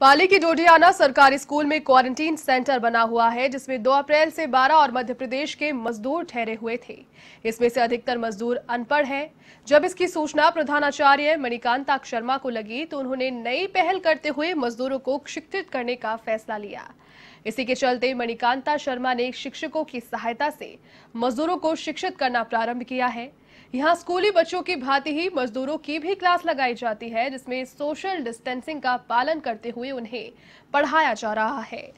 पाली के डोडियाना सरकारी स्कूल में क्वारंटीन सेंटर बना हुआ है जिसमें 2 अप्रैल से 12 और मध्य प्रदेश के मजदूर ठहरे हुए थे इसमें से अधिकतर मजदूर अनपढ़ हैं जब इसकी सूचना प्रधानाचार्य मणिकांता शर्मा को लगी तो उन्होंने नई पहल करते हुए मजदूरों को शिक्षित करने का फैसला लिया इसी के चलते मणिकांता शर्मा ने शिक्षकों की सहायता से मजदूरों को शिक्षित करना प्रारंभ किया है यहाँ स्कूली बच्चों की भांति ही मजदूरों की भी क्लास लगाई जाती है जिसमें सोशल डिस्टेंसिंग का पालन करते हुए उन्हें पढ़ाया जा रहा है